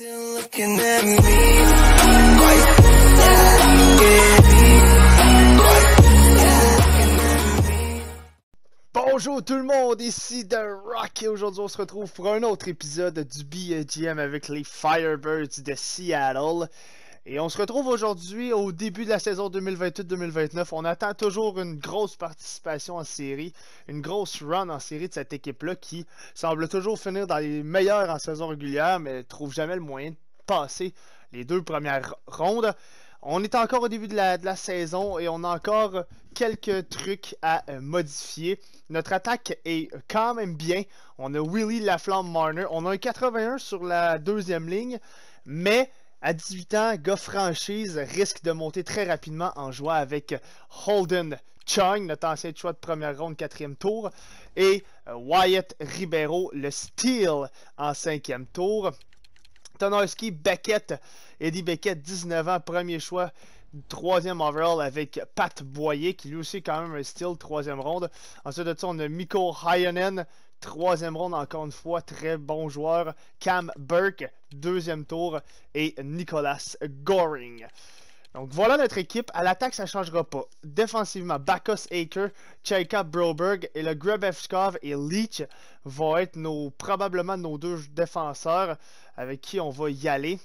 Bonjour tout le monde, ici The Rock et aujourd'hui on se retrouve pour un autre épisode du BGM avec les Firebirds de Seattle. Et on se retrouve aujourd'hui au début de la saison 2028-2029. On attend toujours une grosse participation en série, une grosse run en série de cette équipe-là qui semble toujours finir dans les meilleurs en saison régulière, mais ne trouve jamais le moyen de passer les deux premières rondes. On est encore au début de la, de la, saison et on a encore quelques trucs à euh, modifier. Notre attaque est quand même bien. On a Willy Laflamme Marner. On a un 81 sur la deuxième ligne, mais à 18 ans, Goff Franchise risque de monter très rapidement en jouant avec Holden Chung, notre ancien choix de première ronde, quatrième tour, et euh, Wyatt Ribeiro, le Steel, en cinquième tour. Tonorski Beckett, Eddie Beckett, 19 ans, premier choix, troisième overall avec Pat Boyer, qui lui aussi est quand même un Steel, troisième ronde. Ensuite de ça, on a Mikko Hyonen, Troisième ronde, encore une fois, très bon joueur. Cam Burke, deuxième tour. Et Nicolas Goring. Donc voilà notre équipe. À l'attaque, ça ne changera pas. Défensivement, Bacchus Aker, Cheka Broberg et le Grebevskov et Leach vont être probablement nos deux défenseurs avec qui on va y aller.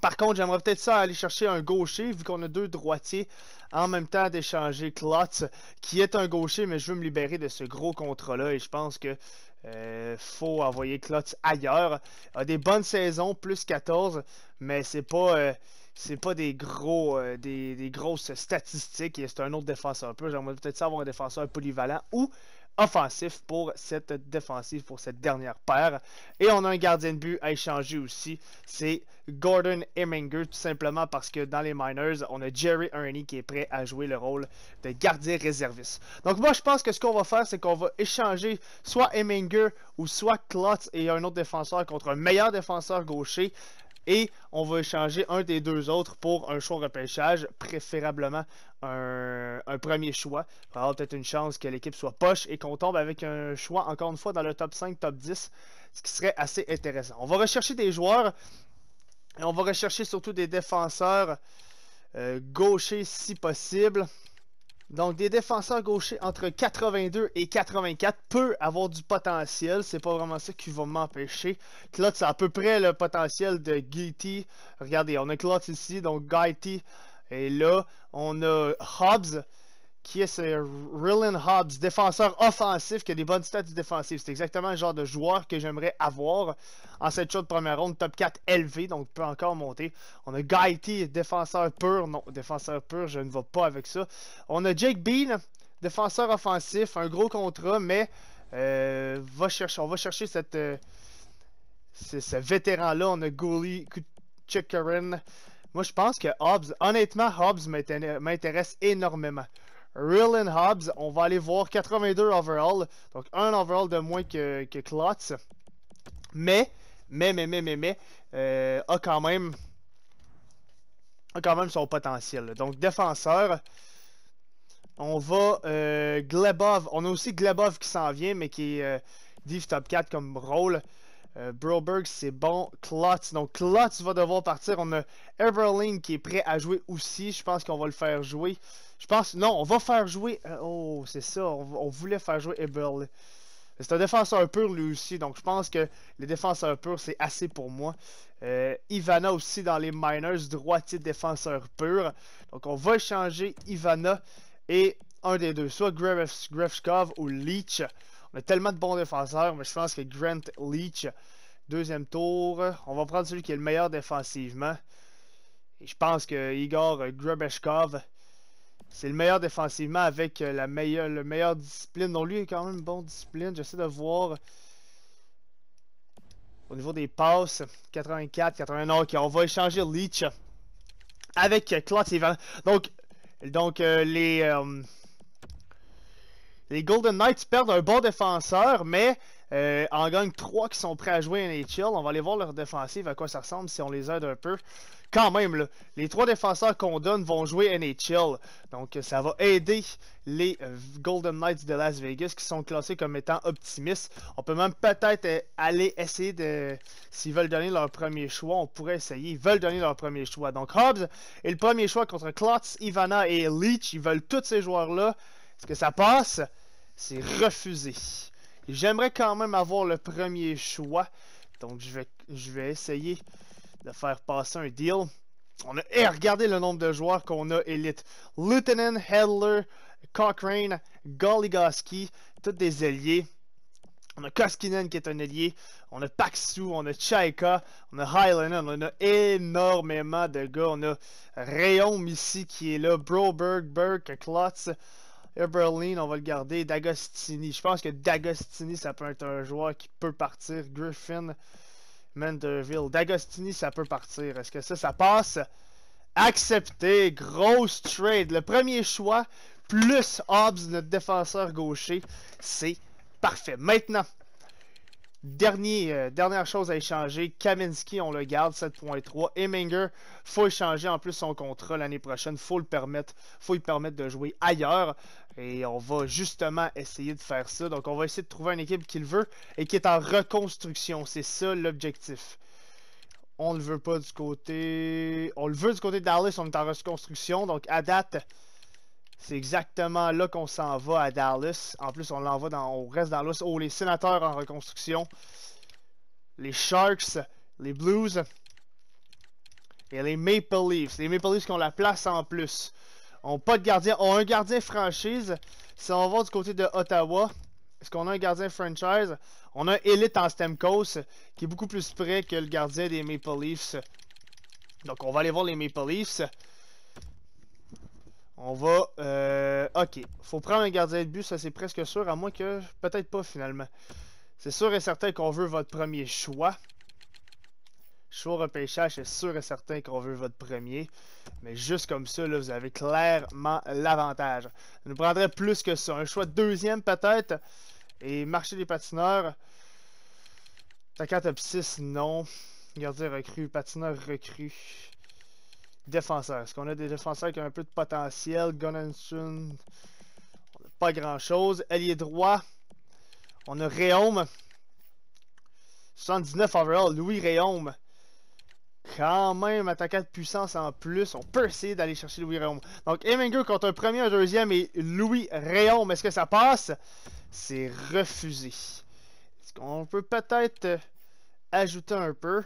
Par contre, j'aimerais peut-être ça aller chercher un gaucher, vu qu'on a deux droitiers, en même temps d'échanger Klotz, qui est un gaucher, mais je veux me libérer de ce gros contrat-là, et je pense que euh, faut envoyer Klotz ailleurs. A des bonnes saisons, plus 14, mais c'est pas... Euh, c'est pas des gros euh, des, grosses statistiques et c'est un autre défenseur un peu. J'aimerais peut-être ça avoir un défenseur polyvalent ou offensif pour cette défensive, pour cette dernière paire. Et on a un gardien de but à échanger aussi, c'est Gordon Eminger tout simplement parce que dans les Miners, on a Jerry Ernie qui est prêt à jouer le rôle de gardien réserviste. Donc moi, je pense que ce qu'on va faire, c'est qu'on va échanger soit Eminger ou soit Klotz et un autre défenseur contre un meilleur défenseur gaucher. Et on va échanger un des deux autres pour un choix repêchage, préférablement un, premier choix. Il avoir peut-être une chance que l'équipe soit poche et qu'on tombe avec un choix, encore une fois, dans le top 5, top 10, ce qui serait assez intéressant. On va rechercher des joueurs et on va rechercher surtout des défenseurs euh, gauchers si possible. Donc, des défenseurs gauchers entre 82 et 84 peut avoir du potentiel. C'est pas vraiment ça qui va m'empêcher. Klotz, c'est à peu près le potentiel de Guilty. Regardez, on a Klotz ici, donc Guilty est là. On a Hobbs qui est ce Rylan Hobbs, défenseur offensif qui a des bonnes stats défensives. C'est exactement le genre de joueur que j'aimerais avoir en cette de première ronde, top 4 élevé, donc peut encore monter. On a T défenseur pur. Non, défenseur pur, je ne vais pas avec ça. On a Jake Bean, défenseur offensif, un gros contrat, mais euh, va on va chercher cette, euh, ce vétéran-là. On a Gouli Chikarin. Moi, je pense que Hobbs, honnêtement, Hobbs m'intéresse énormément. Real and Hobbs, on va aller voir 82 overall, donc un overall de moins que, que Klotz. Mais, mais, mais, mais, mais, mais, euh, a quand même a quand même son potentiel. Donc défenseur, on va euh, Glebov. On a aussi Glebov qui s'en vient, mais qui est euh, div top 4 comme rôle. Euh, Broberg, c'est bon. Klotz, donc Klotz va devoir partir. On a Everling qui est prêt à jouer aussi. Je pense qu'on va le faire jouer. Je pense, non, on va faire jouer. Euh, oh, c'est ça, on, voulait faire jouer Eberling C'est un défenseur pur lui aussi, donc je pense que les défenseurs pur c'est assez pour moi. Euh, Ivana aussi dans les minors, droitier défenseur pur. Donc on va changer Ivana et un des deux, soit Grefskov ou Leech on a tellement de bons défenseurs, mais je pense que Grant Leach, deuxième tour, on va prendre celui qui est le meilleur défensivement. Et je pense que Igor Grubeshkov, c'est le meilleur défensivement avec la meilleure, le meilleur discipline. Donc lui est quand même une bonne discipline. J'essaie de voir au niveau des passes. 84, 89. Ok, on va échanger Leach avec Klotz Donc, donc euh, les... Euh, les Golden Knights perdent un bon défenseur, mais euh, en gagnent trois qui sont prêts à jouer NHL. On va aller voir leur défensive, à quoi ça ressemble si on les aide un peu. Quand même, là, les trois défenseurs qu'on donne vont jouer NHL. Donc, ça va aider les euh, Golden Knights de Las Vegas qui sont classés comme étant optimistes. On peut même peut-être euh, aller essayer de. S'ils veulent donner leur premier choix, on pourrait essayer. Ils veulent donner leur premier choix. Donc, Hobbs est le premier choix contre Klotz, Ivana et Leech, Ils veulent tous ces joueurs-là. Est-ce que ça passe? C'est refusé. J'aimerais quand même avoir le premier choix. Donc je vais, essayer de faire passer un deal. On a, et regardez le nombre de joueurs qu'on a élite. Lieutenant, Hedler, Cochrane, Goligoski, tous des alliés. On a Koskinen qui est un allié. On a Paxu, on a Chaika, on a Highlander, on a énormément de gars. On a Rayom ici qui est là, Broberg, Burke, Klotz. Eberlin, on va le garder. D'Agostini. Je pense que D'Agostini, ça peut être un joueur qui peut partir. Griffin, Manderville. D'Agostini, ça peut partir. Est-ce que ça, ça passe? Accepté. Grosse trade. Le premier choix, plus Hobbs, notre défenseur gaucher, c'est parfait. Maintenant, Dernier, euh, dernière chose à échanger, Kaminski, on le garde, 7.3. Eminger, faut échanger en plus son contrat l'année prochaine, faut le permettre, faut lui permettre de jouer ailleurs. Et on va justement essayer de faire ça. Donc on va essayer de trouver une équipe qu'il veut et qui est en reconstruction. C'est ça l'objectif. On le veut pas du côté. On le veut du côté de on est en reconstruction. Donc à date, c'est exactement là qu'on s'en va à Dallas. En plus, on l'envoie dans, on reste dans Dallas. Oh, les sénateurs en reconstruction. Les Sharks, les Blues et les Maple Leafs. Les Maple Leafs qui ont la place en plus. On pas de gardien, On a un gardien franchise. Si on va du côté de Ottawa, est-ce qu'on a un gardien franchise? On a un Elite en Stemcoast qui est beaucoup plus près que le gardien des Maple Leafs. Donc on va aller voir les Maple Leafs. On va... Euh, ok. Faut prendre un gardien de but, ça c'est presque sûr, à moins que... Peut-être pas finalement. C'est sûr et certain qu'on veut votre premier choix. Choix repêchage, c'est sûr et certain qu'on veut votre premier. Mais juste comme ça, là, vous avez clairement l'avantage. Ça nous prendrait plus que ça. Un choix deuxième peut-être. Et marché des patineurs. 4 top 6, non. Gardien recru, patineur recru. Défenseurs, Est-ce qu'on a des défenseurs qui ont un peu de potentiel? n'a pas grand-chose. Allié droit, on a Réaume. 79 overall, Louis Réaume. Quand même, attaquant de puissance en plus. On peut essayer d'aller chercher Louis Réaume. Donc, Eminger contre un premier, un deuxième et Louis Réaume. Est-ce que ça passe? C'est refusé. Est-ce qu'on peut peut-être euh, ajouter un peu?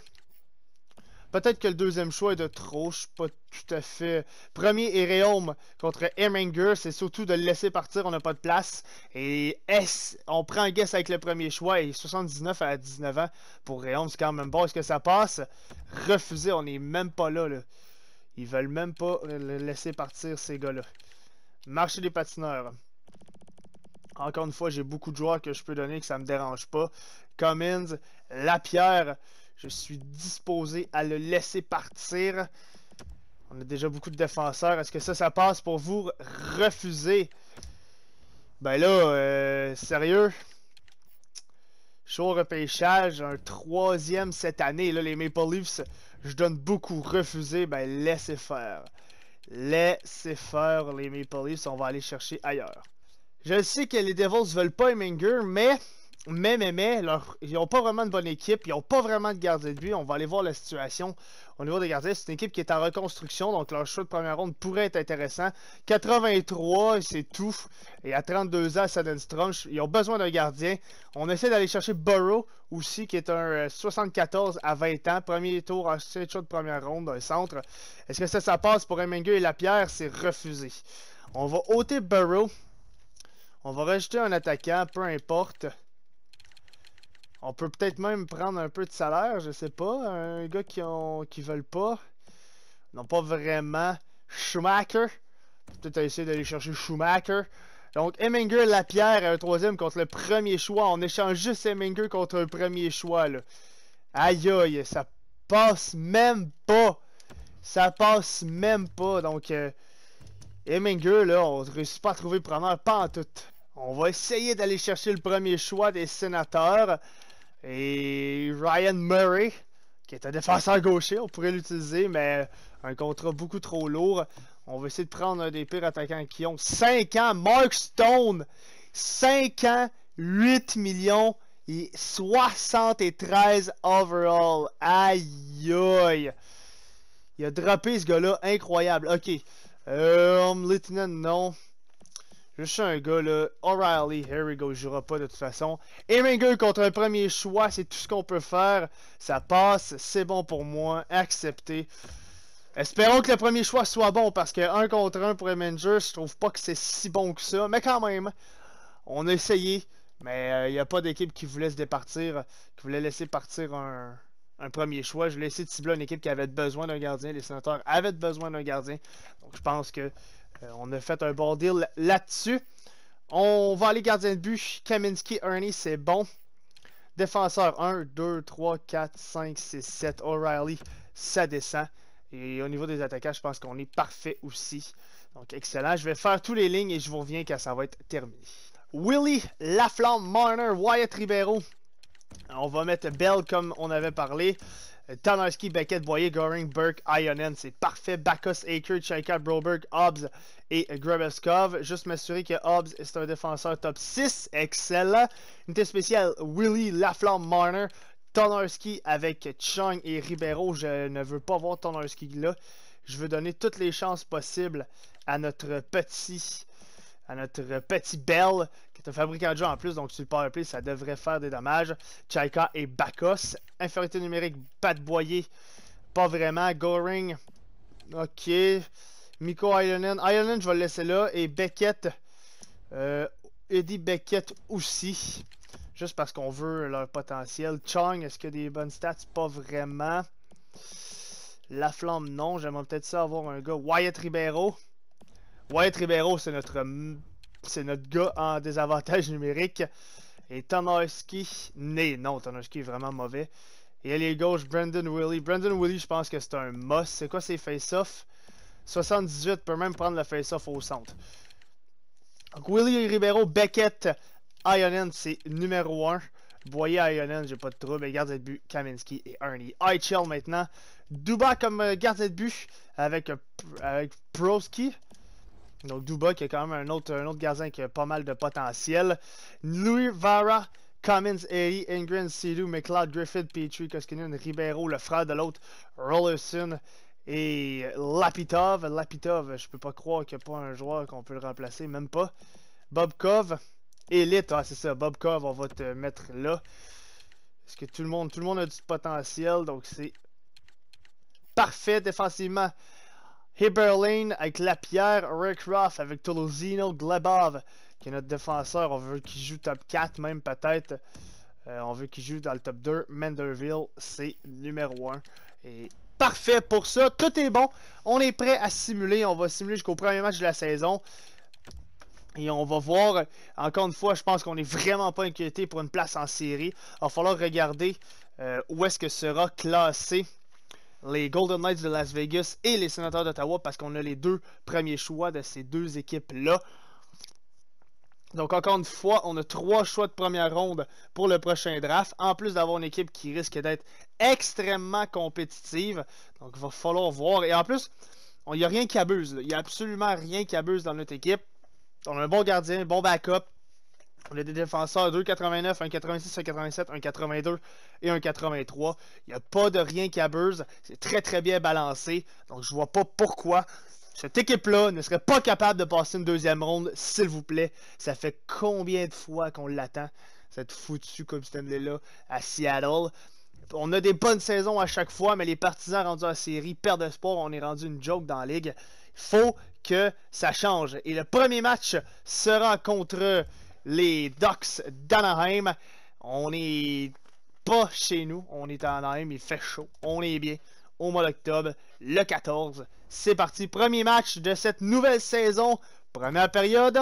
Peut-être que le deuxième choix est de trop, je suis pas tout à fait. Premier Ereum contre Eminger, c'est surtout de le laisser partir, on n'a pas de place. Et S, on prend un guess avec le premier choix et 79 à 19 ans pour Ereum, c'est quand même bon. Est-ce que ça passe Refusé, on n'est même pas là, là. Ils veulent même pas le laisser partir, ces gars-là. Marché des patineurs. Encore une fois, j'ai beaucoup de joueurs que je peux donner que ça me dérange pas. Cummins, Lapierre. Je suis disposé à le laisser partir. On a déjà beaucoup de défenseurs. Est-ce que ça, ça passe pour vous refuser? Ben là, euh, sérieux? Chaud repêchage, un troisième cette année. Là, les Maple Leafs, je donne beaucoup refusé. Ben, laissez faire. Laissez faire les Maple Leafs. On va aller chercher ailleurs. Je sais que les Devils veulent pas Eminger, mais mais, mais, mais, ils n'ont pas vraiment de bonne équipe, ils n'ont pas vraiment de gardien de but. On va aller voir la situation au niveau des gardiens. C'est une équipe qui est en reconstruction, donc leur choix de première ronde pourrait être intéressant. 83, c'est tout. Et à 32 ans, Strunch, ils ont besoin d'un gardien. On essaie d'aller chercher Burrow aussi, qui est un 74 euh, à 20 ans. Premier tour en choix de première ronde dans centre. Est-ce que ça, ça passe pour Emmanuel et pierre, C'est refusé. On va ôter Burrow. On va rajouter un attaquant, peu importe. On peut peut-être même prendre un peu de salaire, je sais pas. Un gars qui ont qui veulent pas. Non pas vraiment Schumacher. Peut-être essayer d'aller chercher Schumacher. Donc Eminger Lapierre un troisième contre le premier choix. On échange juste Eminger contre un premier choix là. Aïe aïe, ça passe même pas. Ça passe même pas. Donc euh, là, on réussit pas à trouver preneur pas en tout. On va essayer d'aller chercher le premier choix des sénateurs. Et Ryan Murray, qui est un défenseur gaucher, on pourrait l'utiliser, mais un contrat beaucoup trop lourd. On va essayer de prendre un des pires attaquants qui ont 5 ans. Mark Stone, 5 ans, 8 millions et 73 overall. Aïe aïe. Il a droppé ce gars-là, incroyable. Ok. Euh, Lieutenant, non. Je suis un gars là, O'Reilly, here we go, je jouerai pas de toute façon. Eminger contre un premier choix, c'est tout ce qu'on peut faire. Ça passe, c'est bon pour moi, accepté. Espérons que le premier choix soit bon parce que 1 contre 1 pour Eminger, je trouve pas que c'est si bon que ça, mais quand même, on a essayé. Mais il euh, n'y a pas d'équipe qui voulait se départir, qui voulait laisser partir un, premier choix. Je l'ai de cibler une équipe qui avait besoin d'un gardien. Les sénateurs avaient besoin d'un gardien. Donc je pense que euh, on a fait un bon deal là-dessus. On va aller gardien de but. Kaminski, Ernie, c'est bon. Défenseur 1, 2, 3, 4, 5, 6, 7. O'Reilly, ça descend. Et au niveau des attaquants, je pense qu'on est parfait aussi. Donc, excellent. Je vais faire tous les lignes et je vous reviens quand ça va être terminé. Willy, Laflamme, Marner, Wyatt Ribeiro. On va mettre Bell comme on avait parlé. Tanarski, Beckett, Boyer, Goring, Burke, Ionen, c'est parfait. Bacchus, Aker, Chaika, Broberg, Hobbs et Grebeskov. Juste m'assurer que Hobbs est un défenseur top 6. Excellent. Unité spéciale, Willie Laflamme Marner. Tonarski avec Chang et Ribeiro. Je ne veux pas voir Tonarski là. Je veux donner toutes les chances possibles à notre petit à notre euh, petit Bell, qui est un fabricant de jeu en plus, donc sur le powerplay, ça devrait faire des dommages. Chaika et Bacos Infériorité numérique, pas de boyer, pas vraiment. Goring, ok. Miko Ironen, Ironen, je vais le laisser là. Et Beckett, euh, Eddie Beckett aussi, juste parce qu'on veut leur potentiel. Chong, est-ce qu'il y a des bonnes stats Pas vraiment. La flamme, non. J'aimerais peut-être ça avoir un gars. Wyatt Ribeiro. Wyatt Ribeiro, c'est notre, c'est notre gars en désavantage numérique. Et Tonowski. né, non, Tonorski est vraiment mauvais. Et les gauche, Brandon Willie. Brandon Willie, je pense que c'est un must. C'est quoi ces face-off 78 peut même prendre le face-off au centre. Donc, Willie Ribeiro, Beckett, Ionen, c'est numéro 1. Boyer, Ionen, j'ai pas de trouble. Et gardez de but, Kaminski et Ernie. Eichel maintenant. Duba comme euh, gardez de but avec, euh, avec donc Duba qui est quand même un autre, un autre qui a pas mal de potentiel. Louis Vara, Cummins, Eri, Ingrid, Sidou, McLeod, Griffith, Petrie, Koskinen, Ribeiro, le frère de l'autre, Rollerson et Lapitov. Lapitov, je peux pas croire qu'il n'y a pas un joueur qu'on peut le remplacer, même pas. Bobkov, Elite, ah c'est ça, Bobkov, on va te mettre là. Parce que tout le monde, tout le monde a du potentiel, donc c'est parfait défensivement. Heberlin avec Lapierre, Roth avec Tolosino, Glebov, qui est notre défenseur. On veut qu'il joue top 4, même peut-être. Euh, on veut qu'il joue dans le top 2. Manderville, c'est numéro 1. Et parfait pour ça. Tout est bon. On est prêt à simuler. On va simuler jusqu'au premier match de la saison. Et on va voir, encore une fois, je pense qu'on n'est vraiment pas inquiété pour une place en série. Il va falloir regarder euh, où est-ce que sera classé les Golden Knights de Las Vegas et les Sénateurs d'Ottawa parce qu'on a les deux premiers choix de ces deux équipes-là. Donc encore une fois, on a trois choix de première ronde pour le prochain draft, en plus d'avoir une équipe qui risque d'être extrêmement compétitive. Donc il va falloir voir. Et en plus, il n'y a rien qui abuse. Il n'y a absolument rien qui abuse dans notre équipe. On a un bon gardien, un bon backup, on a des défenseurs 2,89, 1,86, 1,87, 1,82 et 1,83. Il n'y a pas de rien qui abuse. C'est très très bien balancé. Donc je vois pas pourquoi cette équipe-là ne serait pas capable de passer une deuxième ronde, s'il vous plaît. Ça fait combien de fois qu'on l'attend, cette foutue Coupe Stanley-là à Seattle? On a des bonnes saisons à chaque fois, mais les partisans rendus en série perdent sport. On est rendu une joke dans la ligue. Il faut que ça change. Et le premier match sera contre les Ducks d'Anaheim. On est pas chez nous, on est à Anaheim, il fait chaud, on est bien au mois d'octobre, le 14. C'est parti, premier match de cette nouvelle saison, première période,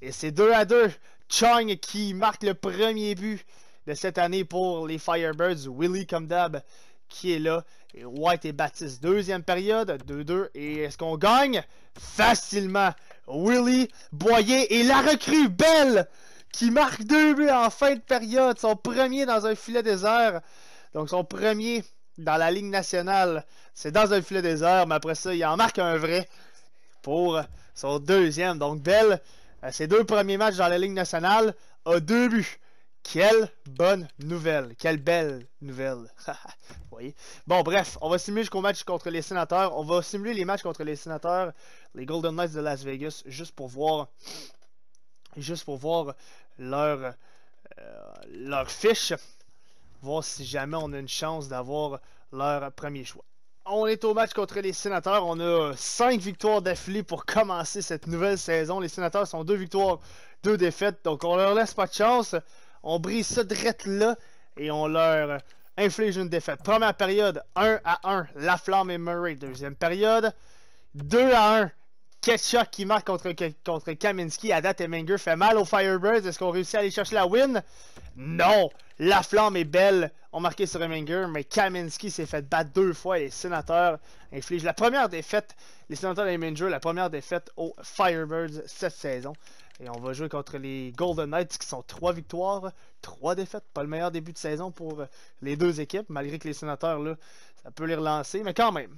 et c'est 2 à 2. Chung qui marque le premier but de cette année pour les Firebirds, Willie comme d'hab qui est là, et White et Baptiste, deuxième période, 2-2, et est-ce qu'on gagne Facilement Willy Boyer et la recrue Belle qui marque deux buts en fin de période, son premier dans un filet désert. Donc son premier dans la Ligue nationale, c'est dans un filet désert, mais après ça, il en marque un vrai pour son deuxième. Donc Belle, euh, ses deux premiers matchs dans la Ligue nationale, a deux buts. Quelle bonne nouvelle. Quelle belle nouvelle. voyez. Bon, bref, on va simuler jusqu'au match contre les sénateurs. On va simuler les matchs contre les sénateurs, les Golden Knights de Las Vegas, juste pour voir. Juste pour voir leur, euh, leur fiche. Voir si jamais on a une chance d'avoir leur premier choix. On est au match contre les sénateurs. On a 5 victoires d'affilée pour commencer cette nouvelle saison. Les sénateurs sont deux victoires, 2 défaites. Donc on leur laisse pas de chance. On brise ce direct là et on leur inflige une défaite. Première période, 1 à 1, La Flamme et Murray. Deuxième période, 2 à 1, Ketchuk qui marque contre, contre Kaminski. À date, Eminger fait mal aux Firebirds. Est-ce qu'on réussit à aller chercher la win? Non! La Flamme est Belle On marqué sur Eminger, mais Kaminski s'est fait battre deux fois les sénateurs infligent la première défaite. Les sénateurs d'Eminger, la première défaite aux Firebirds cette saison. Et on va jouer contre les Golden Knights qui sont 3 victoires, 3 défaites. Pas le meilleur début de saison pour euh, les deux équipes, malgré que les sénateurs, là, ça peut les relancer, mais quand même.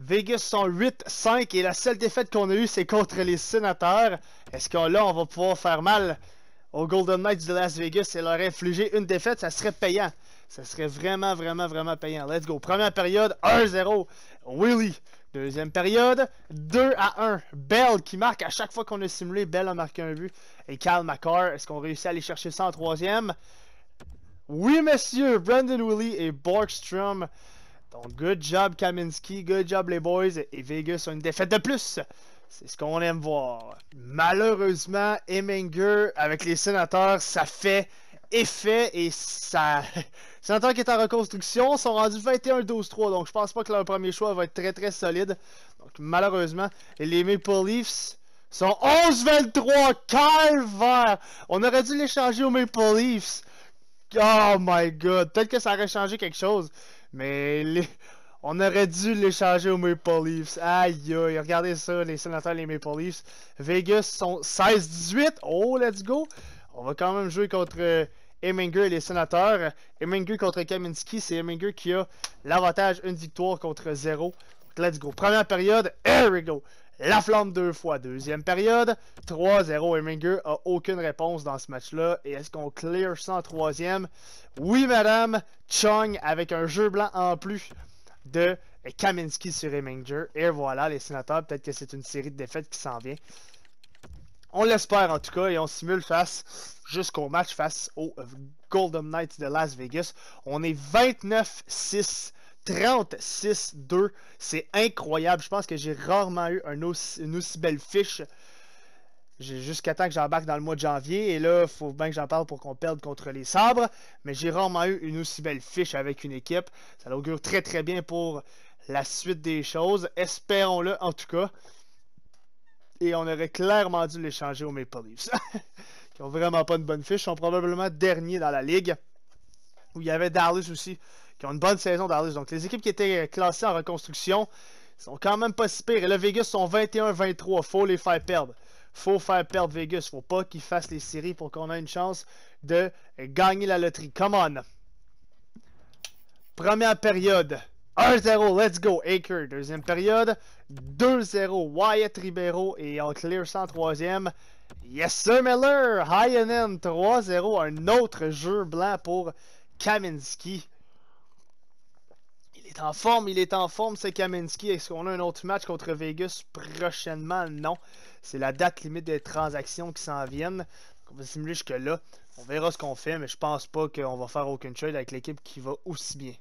Vegas sont 8-5 et la seule défaite qu'on a eue, c'est contre les sénateurs. Est-ce que là, on va pouvoir faire mal au Golden Knights de Las Vegas et leur infliger une défaite, ça serait payant. Ça serait vraiment, vraiment, vraiment payant. Let's go. Première période, 1-0. Willy Deuxième période, 2 à 1. Bell qui marque à chaque fois qu'on a simulé. Bell a marqué un but. Et Cal McCarr, est-ce qu'on réussit à aller chercher ça en troisième? Oui, monsieur. Brandon Willie et Borkstrom. Donc, good job Kaminski, good job les boys. Et Vegas a une défaite de plus. C'est ce qu'on aime voir. Malheureusement, Eminger, avec les sénateurs, ça fait effet et ça. les sénateurs qui est en reconstruction sont rendus 21-12-3, donc je pense pas que leur premier choix va être très très solide. Donc malheureusement, les Maple Leafs sont 11-23, calvaire! On aurait dû les changer aux Maple Leafs. Oh my god, peut-être que ça aurait changé quelque chose. Mais les, on aurait dû charger aux Maple Leafs. Aïe aïe, regardez ça, les sénateurs les Maple Leafs. Vegas sont 16-18. Oh, let's go. On va quand même jouer contre euh, Eminger et les sénateurs. Eminger contre Kaminski, c'est Eminger qui a l'avantage, une victoire contre zéro. Donc, let's go. Première période, here we go. La flamme deux fois. Deuxième période, 3-0. Eminger a aucune réponse dans ce match-là. Et est-ce qu'on clear ça en troisième? Oui, madame. Chung avec un jeu blanc en plus de Kaminski sur Reminger. Et voilà, les sénateurs, peut-être que c'est une série de défaites qui s'en vient. On l'espère en tout cas et on simule face jusqu'au match face aux Golden Knights de Las Vegas. On est 29-6. 36-2, c'est incroyable. Je pense que j'ai rarement eu une aussi belle fiche Jusqu'à temps que j'embarque dans le mois de janvier, et là, il faut bien que j'en parle pour qu'on perde contre les sabres, mais j'ai rarement eu une aussi belle fiche avec une équipe. Ça l'augure très très bien pour la suite des choses, espérons-le en tout cas. Et on aurait clairement dû l'échanger aux Maple Leafs, qui ont vraiment pas une bonne fiche, Ils sont probablement derniers dans la ligue, où il y avait Dallas aussi, qui ont une bonne saison Dallas. Donc les équipes qui étaient classées en reconstruction, sont quand même pas si pires. Et là, Vegas sont 21-23. Faut les faire perdre faut faire perdre Vegas. faut pas qu'ils fasse les séries pour qu'on ait une chance de gagner la loterie. Come on! Première période, 1-0, let's go, Aker. Deuxième période, 2-0, Wyatt Ribeiro et en clear sans troisième. Yes, sir, Miller, high 3-0, un autre jeu blanc pour Kaminski est en forme, il est en forme, c'est Kaminski. Est-ce qu'on a un autre match contre Vegas prochainement? Non. C'est la date limite des transactions qui s'en viennent. On va simuler jusque-là. On verra ce qu'on fait, mais je pense pas qu'on va faire aucune trade avec l'équipe qui va aussi bien.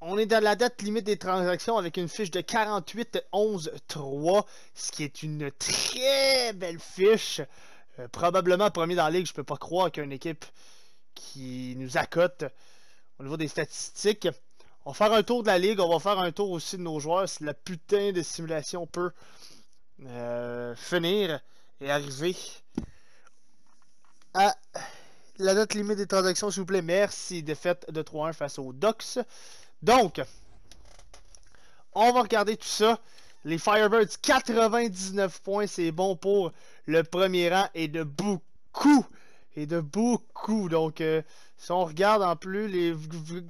On est dans la date limite des transactions avec une fiche de 48-11-3, ce qui est une très belle fiche. Euh, probablement premier dans la ligue, je peux pas croire qu'une équipe qui nous accote au niveau des statistiques. On va faire un tour de la ligue, on va faire un tour aussi de nos joueurs si la putain de simulation peut euh, finir et arriver à la note limite des transactions, s'il vous plaît. Merci, défaite de 3-1 face aux Docks. Donc, on va regarder tout ça. Les Firebirds, 99 points, c'est bon pour le premier rang et de beaucoup et de beaucoup. Donc, euh, si on regarde en plus, les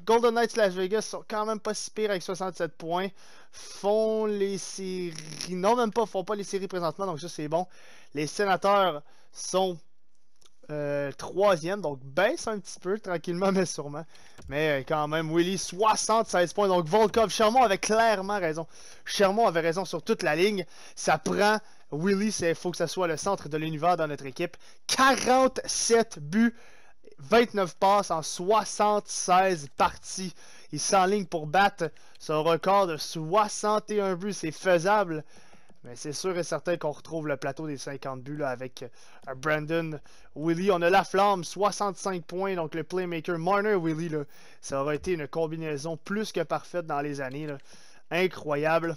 Golden Knights Las Vegas sont quand même pas si pires avec 67 points. Font les séries. Non, même pas, font pas les séries présentement, donc ça c'est bon. Les sénateurs sont euh, troisième, donc baisse un petit peu, tranquillement mais sûrement. Mais euh, quand même, Willy, 76 points. Donc Volkov, Chermont avait clairement raison. Chermont avait raison sur toute la ligne. Ça prend Willie, il faut que ça soit le centre de l'univers dans notre équipe. 47 buts, 29 passes en 76 parties. Il s'enligne pour battre son record de 61 buts. C'est faisable. Mais c'est sûr et certain qu'on retrouve le plateau des 50 buts avec euh, Brandon Willie. On a la flamme, 65 points, donc le playmaker Marner Willie. ça aurait été une combinaison plus que parfaite dans les années. Incroyable.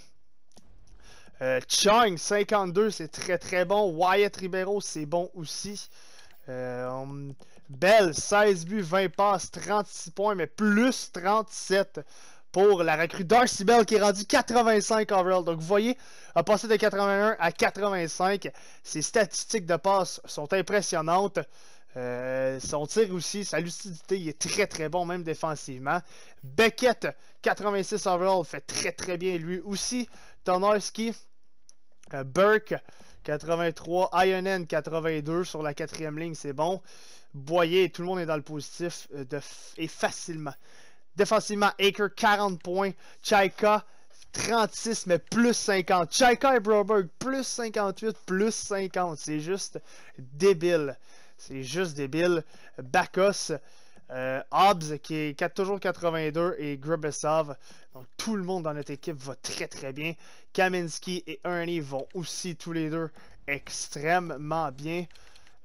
Euh, Chang, 52, c'est très très bon. Wyatt Ribeiro, c'est bon aussi. Euh, hum, Bell, 16 buts, 20 passes, 36 points, mais plus 37 pour la recrue Darcy Bell qui est rendu 85 overall. Donc vous voyez, a passé de 81 à 85. Ses statistiques de passes sont impressionnantes. Euh, son tir aussi, sa lucidité, il est très très bon, même défensivement. Beckett, 86 overall, fait très très bien lui aussi. Tonovski. Euh, Burke, 83. Ionen, 82 sur la quatrième ligne, c'est bon. Boyer, tout le monde est dans le positif euh, et facilement. Défensivement, Aker, 40 points. Chaika, 36, mais plus 50. Chaika et Broberg, plus 58, plus 50. C'est juste débile. C'est juste débile. Bakos. Euh, Hobbs qui est toujours 82 et Grubesov. Donc tout le monde dans notre équipe va très très bien. Kaminski et Ernie vont aussi tous les deux extrêmement bien.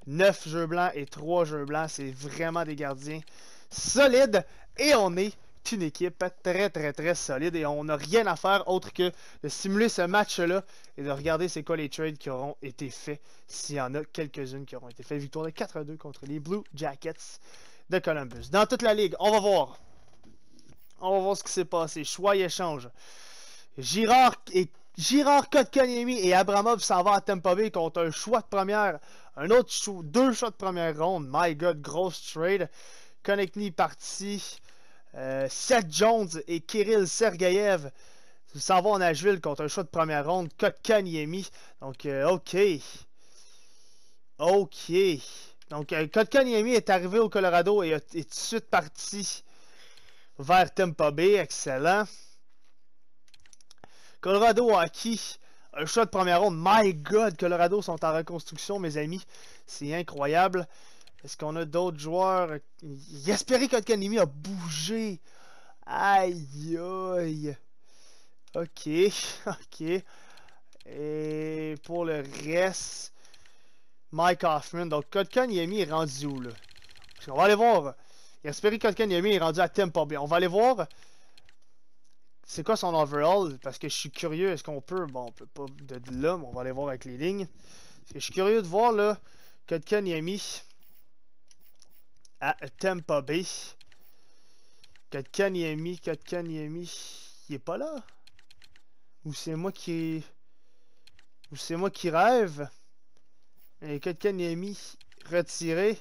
9 jeux blancs et 3 jeux blancs, c'est vraiment des gardiens solides. Et on est une équipe très, très, très solide et on n'a rien à faire autre que de simuler ce match-là et de regarder c'est quoi les trades qui auront été faits, s'il y en a quelques-unes qui auront été faites. Victoire de 4-2 contre les Blue Jackets de Columbus. Dans toute la ligue, on va voir. On va voir ce qui s'est passé. Choix et échange. Girard et Girard, Kotkaniemi et Abramov s'en va à Tampa contre un choix de première, un autre choix, deux choix de première ronde. My God, grosse trade. Connectney parti. Euh, Seth Jones et Kirill Sergeyev Nous s'en en Nashville contre un choix de première ronde, Kotkaniemi. Donc, euh, OK. OK. Donc, euh, Kotkaniemi est arrivé au Colorado et est tout de suite parti vers Tempa Bay. Excellent. Colorado a acquis un choix de première ronde. My God, Colorado sont en reconstruction, mes amis. C'est incroyable. Est-ce qu'on a d'autres joueurs? J'espérais Yemi a bougé. Aïe, aïe. Ok, ok. Et pour le reste, Mike Hoffman. Donc, Yami est rendu où, là? On va aller voir. Yasperi Yami est rendu à Tempo B. On va aller voir c'est quoi son overall, parce que je suis curieux. Est-ce qu'on peut... Bon, on peut pas de là, mais on va aller voir avec les lignes. Parce que je suis curieux de voir, là, Kotkaniemi à Tampa Bay. Quatre 4 quatre yemi il est pas là. Ou c'est moi qui... Ou c'est moi qui rêve. Et Code retiré.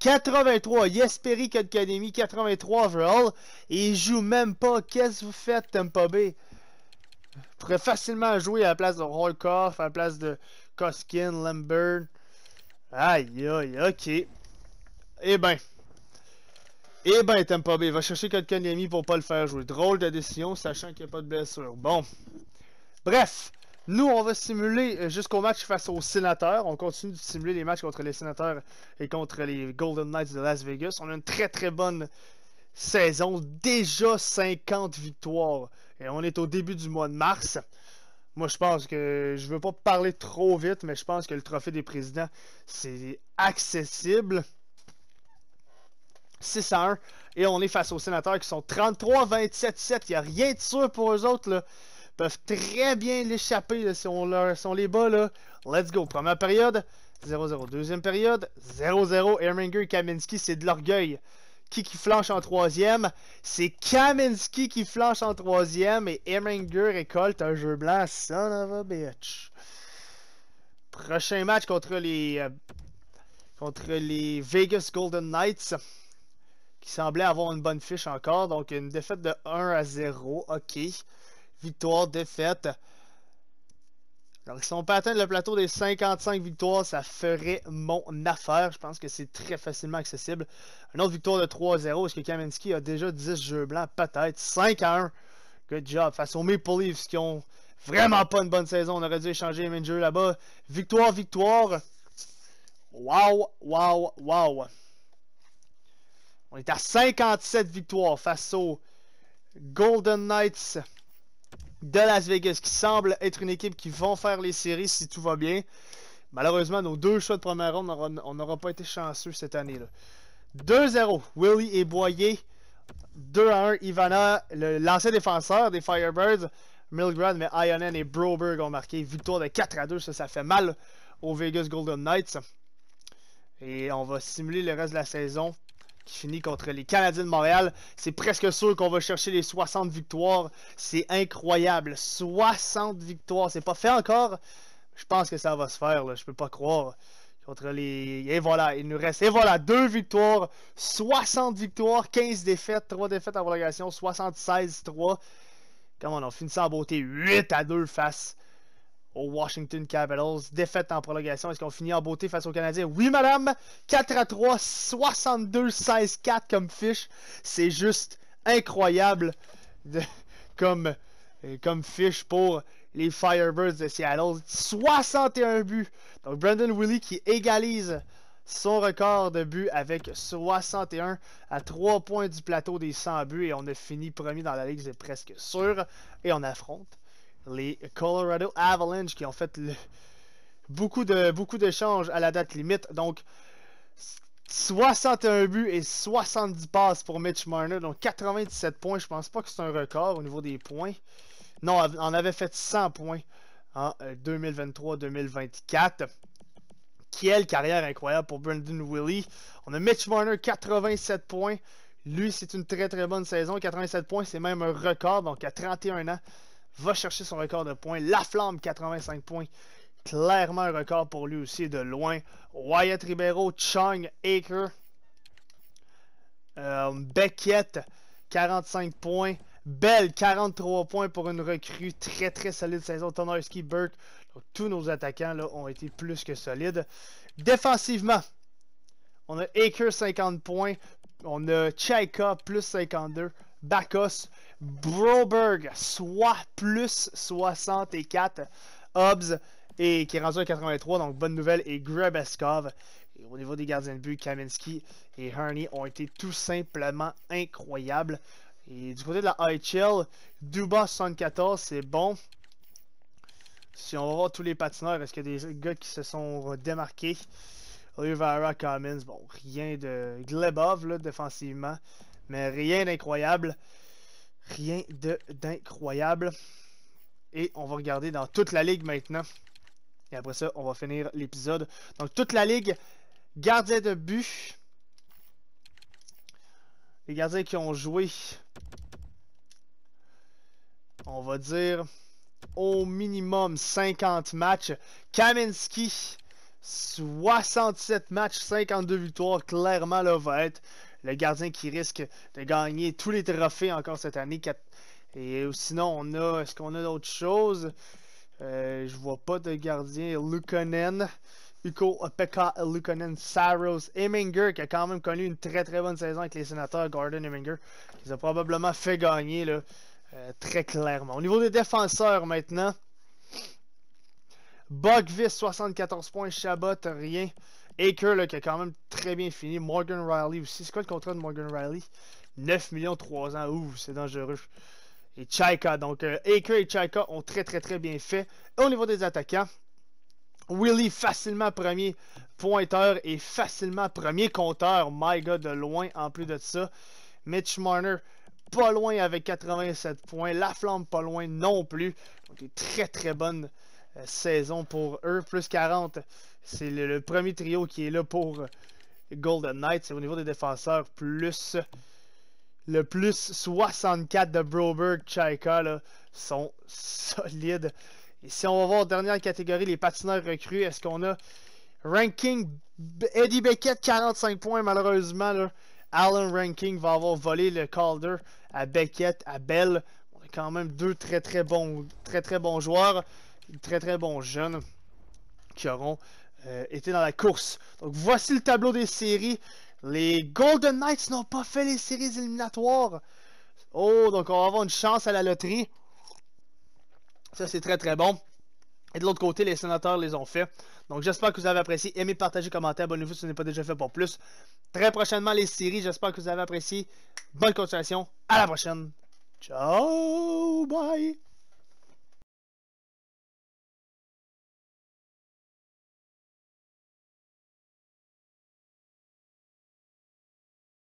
83, Yesperi Code yemi 83 overall. Et il joue même pas. Qu'est-ce que vous faites, Tampa Bay? pourrait facilement jouer à la place de Rolkoff, à la place de Koskin, Lambert. Aïe, aïe, ok. Eh ben. Eh ben, Tempobé va chercher quelqu'un d'ami pour pas le faire jouer. Drôle de décision, sachant qu'il n'y a pas de blessure. Bon. Bref. Nous, on va simuler euh, jusqu'au match face aux sénateurs. On continue de simuler les matchs contre les sénateurs et contre les Golden Knights de Las Vegas. On a une très très bonne saison. Déjà 50 victoires. Et on est au début du mois de mars. Moi, je pense que je veux pas parler trop vite, mais je pense que le trophée des présidents, c'est accessible. 6 à 1. Et on est face aux sénateurs qui sont 33-27-7. Il n'y a rien de sûr pour eux autres. Là. Ils peuvent très bien l'échapper si, on leur, les bat. Là. Let's go. Première période, 0-0. Deuxième période, 0-0. Erminger Kaminski, c'est de l'orgueil. Qui qui flanche en troisième? C'est Kaminski qui flanche en troisième et Erminger récolte un jeu blanc. Son of a bitch. Prochain match contre les, euh, contre les Vegas Golden Knights qui semblait avoir une bonne fiche encore. Donc, une défaite de 1 à 0. OK. Victoire, défaite. Alors, si on peut atteindre le plateau des 55 victoires, ça ferait mon affaire. Je pense que c'est très facilement accessible. Une autre victoire de 3-0. Est-ce que Kaminski a déjà 10 jeux blancs? Peut-être. 5 à 1. Good job. Face aux Maple Leafs qui ont vraiment pas une bonne saison. On aurait dû échanger les mêmes jeux là-bas. Victoire, victoire. Wow, wow, wow. On est à 57 victoires face aux Golden Knights de Las Vegas, qui semble être une équipe qui vont faire les séries si tout va bien. Malheureusement, nos deux choix de première ronde, on n'aura pas été chanceux cette année-là. 2-0, Willie et Boyer. 2 1, Ivana, l'ancien défenseur des Firebirds. Milgrand, mais Ionan et Broberg ont marqué. Victoire de 4 à 2, ça, ça fait mal aux Vegas Golden Knights. Et on va simuler le reste de la saison qui finit contre les Canadiens de Montréal. C'est presque sûr qu'on va chercher les 60 victoires. C'est incroyable. 60 victoires. C'est pas fait encore. Je pense que ça va se faire. Là. Je peux pas croire. Contre les. Et voilà, il nous reste. Et voilà, deux victoires. 60 victoires, 15 défaites, 3 défaites en prolongation, 76-3. Comment on finit ça en beauté. 8 à 2 face au Washington Capitals. Défaite en prolongation. Est-ce qu'on finit en beauté face aux Canadiens? Oui, madame! 4 à 3, 62-16-4 comme fiche. C'est juste incroyable comme, euh, comme fiche pour les Firebirds de Seattle. 61 buts. Donc, Brandon Willie qui égalise son record de buts avec 61 à 3 points du plateau des 100 buts et on a fini premier dans la ligue, c'est presque sûr. Et on affronte les Colorado Avalanche qui ont fait beaucoup de beaucoup d'échanges à la date limite. Donc 61 buts et 70 passes pour Mitch Marner, donc 97 points. Je pense pas que c'est un record au niveau des points. Non, on avait fait 100 points en 2023-2024. Euh, Quelle carrière incroyable pour Brendan Willie. On a Mitch Marner, 87 points. Lui, c'est une très très bonne saison. 87 points, c'est même un record, donc à 31 ans va chercher son record de points. La Flamme, 85 points. Clairement un record pour lui aussi de loin. Wyatt Ribeiro, Chang Aker. Euh, Beckett, 45 points. Bell, 43 points pour une recrue très très solide saison. Tonorski, Burke. tous nos attaquants ont été plus que solides. Défensivement, on a Aker, 50 points. On a Chaika, plus 52. Bacos Broberg, soit plus 64. Hobbs, et qui est rendu à 83, donc bonne nouvelle, et Grabeskov. au niveau des gardiens de but, Kaminski et Herney ont été tout simplement incroyables. Et du côté de la IHL, Duba 74, c'est bon. Si on voit tous les patineurs, est-ce qu'il y a des gars qui se sont démarqués? Rivera, Commons, bon, rien de Glebov, là, défensivement, mais rien d'incroyable. Rien d'incroyable. Et on va regarder dans toute la ligue maintenant. Et après ça, on va finir l'épisode. Donc, toute la ligue, gardien de but. Les gardiens qui ont joué, on va dire, au minimum 50 matchs. Kaminski, 67 matchs, 52 victoires, clairement, là, va être le gardien qui risque de gagner tous les trophées encore cette année. Et sinon, on a. Est-ce qu'on a d'autres choses? Euh, je vois pas de gardien. Lukonen. Uko Opeka, Lukonen, Saros, Eminger, qui a quand même connu une très très bonne saison avec les sénateurs, Gordon Eminger, qui a probablement fait gagner là, euh, très clairement. Au niveau des défenseurs maintenant, Bogvis, 74 points, Chabot, rien. Aker, là, qui a quand même très bien fini. Morgan Riley aussi. C'est quoi le contrat de Morgan Riley 9 millions 3 ans. Ouh, c'est dangereux. Et Chaika. Donc, euh, Aker et Chaika ont très, très, très bien fait. au niveau des attaquants, Willy facilement premier pointeur et facilement premier compteur. My God, de loin en plus de ça. Mitch Marner, pas loin avec 87 points. La Flamme, pas loin non plus. Donc, très, très bonne euh, saison pour eux, plus 40. C'est le, premier trio qui est là pour Golden Knights. c'est au niveau des défenseurs, plus le plus 64 de Broberg, Chaika, sont solides. Et si on va voir dernière catégorie, les patineurs recrues, est-ce qu'on a Ranking Eddie Beckett 45 points malheureusement là. Alan Ranking va avoir volé le Calder à Beckett, à Bell. On a quand même deux très très bons très très bons joueurs très très bons jeunes qui auront euh, été dans la course. Donc voici le tableau des séries. Les Golden Knights n'ont pas fait les séries éliminatoires. Oh, donc on va avoir une chance à la loterie. Ça, c'est très très bon. Et de l'autre côté, les sénateurs les ont fait. Donc j'espère que vous avez apprécié. Aimez, partagez, commentez, abonnez-vous si ce n'est pas déjà fait pour plus. Très prochainement, les séries. J'espère que vous avez apprécié. Bonne continuation. À la prochaine. Ciao. Bye.